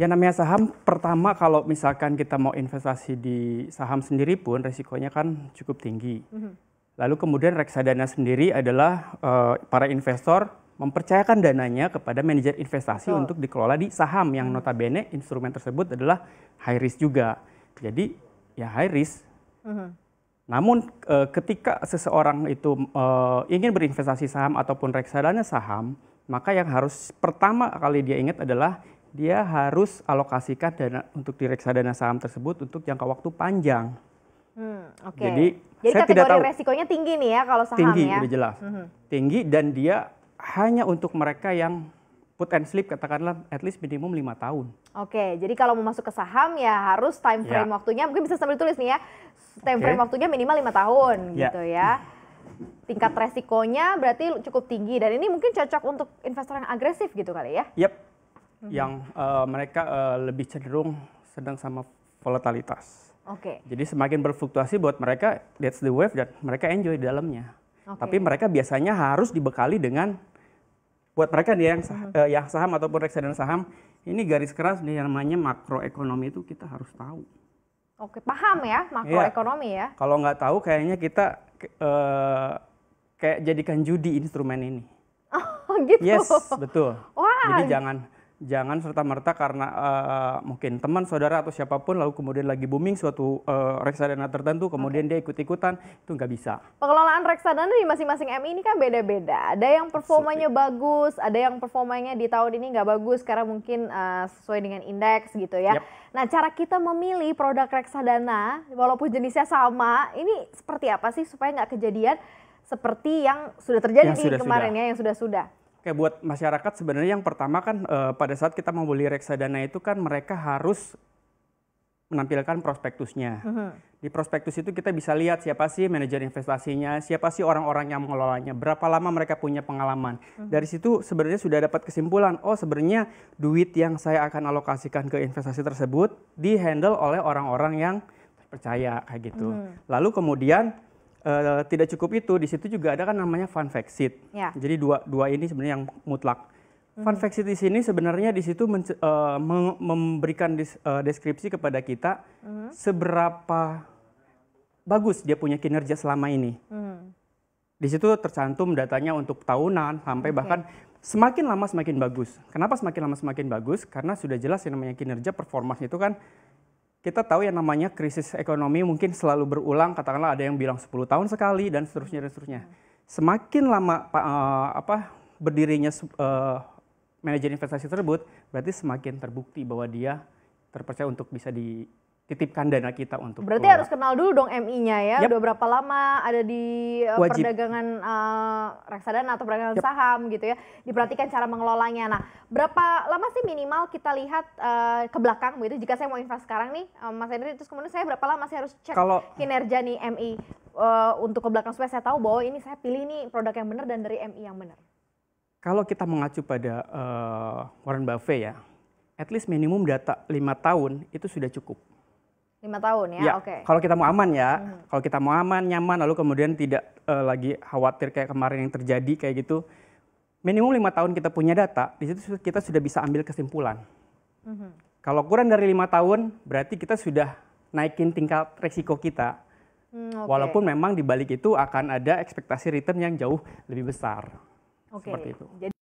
Ya namanya saham pertama kalau misalkan kita mau investasi di saham sendiri pun resikonya kan cukup tinggi. Mhm. Lalu kemudian reksadana sendiri adalah uh, para investor mempercayakan dananya kepada manajer investasi Betul. untuk dikelola di saham yang mhm. notabene instrumen tersebut adalah high risk juga. Jadi ya high risk. Mm-hmm. Namun e, ketika seseorang itu e, ingin berinvestasi saham ataupun reksadana saham, maka yang harus pertama kali dia ingat adalah dia harus alokasikan dana untuk direksa dana saham tersebut untuk jangka waktu panjang. Hmm, okay. Jadi, Jadi saya tidak tahu resikonya tinggi nih ya kalau saham tinggi, ya. Tinggi, udah jelas. Mm -hmm. Tinggi dan dia hanya untuk mereka yang put and sleep katakanlah at least minimum lima tahun. Oke, okay, jadi kalau mau masuk ke saham ya harus time ya. frame yeah. waktunya mungkin bisa sambil tulis nih ya. Time okay. frame waktunya minimal lima tahun yeah. gitu ya. Tingkat resikonya berarti cukup tinggi dan ini mungkin cocok untuk investor yang agresif gitu kali ya. Yep, hmm. yang uh, mereka uh, lebih cenderung sedang sama volatilitas. Oke. Okay. Jadi semakin berfluktuasi buat mereka that's the wave dan mereka enjoy di dalamnya. Okay. Tapi mereka biasanya harus dibekali dengan buat mereka dia yang sah, mhm. eh, yang saham ataupun reksadana saham ini garis keras nih yang namanya makroekonomi itu kita harus tahu. Oke, paham ya makroekonomi ya. ya. Kalau nggak tahu kayaknya kita uh, kayak jadikan judi instrumen ini. Oh, gitu. Yes, betul. Wah. Jadi jangan jangan serta merta karena uh, mungkin teman saudara atau siapapun lalu kemudian lagi booming suatu uh, reksadana tertentu kemudian okay. dia ikut-ikutan itu nggak bisa. Pengelolaan reksadana di masing-masing MI ini kan beda-beda. Ada yang performanya bagus, ada yang performanya di tahun ini nggak bagus karena mungkin uh, sesuai dengan indeks gitu ya. Yep. Nah, cara kita memilih produk reksadana walaupun jenisnya sama, ini seperti apa sih supaya nggak kejadian seperti yang sudah terjadi yang sudah, kemarin sudah. ya yang sudah-sudah. Kayak buat masyarakat sebenarnya yang pertama kan e, pada saat kita mau beli reksadana itu kan mereka harus menampilkan prospektusnya. Uh-huh. Di prospektus itu kita bisa lihat siapa sih manajer investasinya, siapa sih orang-orang yang mengelolanya, berapa lama mereka punya pengalaman. Uh-huh. Dari situ sebenarnya sudah dapat kesimpulan, oh sebenarnya duit yang saya akan alokasikan ke investasi tersebut di handle oleh orang-orang yang percaya kayak gitu. Uh-huh. Lalu kemudian uh, tidak cukup itu, di situ juga ada kan namanya fun fact sheet. Ya. Jadi dua dua ini sebenarnya yang mutlak. Hmm. Fun fact sheet di sini sebenarnya di situ uh, memberikan dis, uh, deskripsi kepada kita hmm. seberapa bagus dia punya kinerja selama ini. Hmm. Di situ tercantum datanya untuk tahunan sampai okay. bahkan semakin lama semakin bagus. Kenapa semakin lama semakin bagus? Karena sudah jelas yang namanya kinerja performance itu kan kita tahu yang namanya krisis ekonomi mungkin selalu berulang, katakanlah ada yang bilang 10 tahun sekali dan seterusnya dan seterusnya. Semakin lama uh, apa berdirinya uh, manajer investasi tersebut, berarti semakin terbukti bahwa dia terpercaya untuk bisa di titipkan dana kita untuk berarti keluar. harus kenal dulu dong MI-nya ya yep. udah berapa lama ada di eh, Wajib. perdagangan uh, reksadana atau perdagangan yep. saham gitu ya diperhatikan cara mengelolanya nah berapa lama sih minimal kita lihat uh, ke belakang gitu jika saya mau invest sekarang nih uh, Mas Henry terus kemudian saya berapa lama sih harus cek Kalau, kinerja nih MI uh, untuk ke belakang supaya saya tahu bahwa ini saya pilih nih produk yang benar dan dari MI yang benar kalau kita mengacu pada uh, Warren Buffett ya, at least minimum data lima tahun itu sudah cukup lima tahun ya, ya oke. Okay. Kalau kita mau aman ya, hmm. kalau kita mau aman, nyaman, lalu kemudian tidak uh, lagi khawatir kayak kemarin yang terjadi kayak gitu, minimum lima tahun kita punya data, di situ kita sudah bisa ambil kesimpulan. Hmm. Kalau kurang dari lima tahun, berarti kita sudah naikin tingkat resiko kita. Hmm, okay. Walaupun memang di balik itu akan ada ekspektasi return yang jauh lebih besar. Okay. Seperti itu. Jadi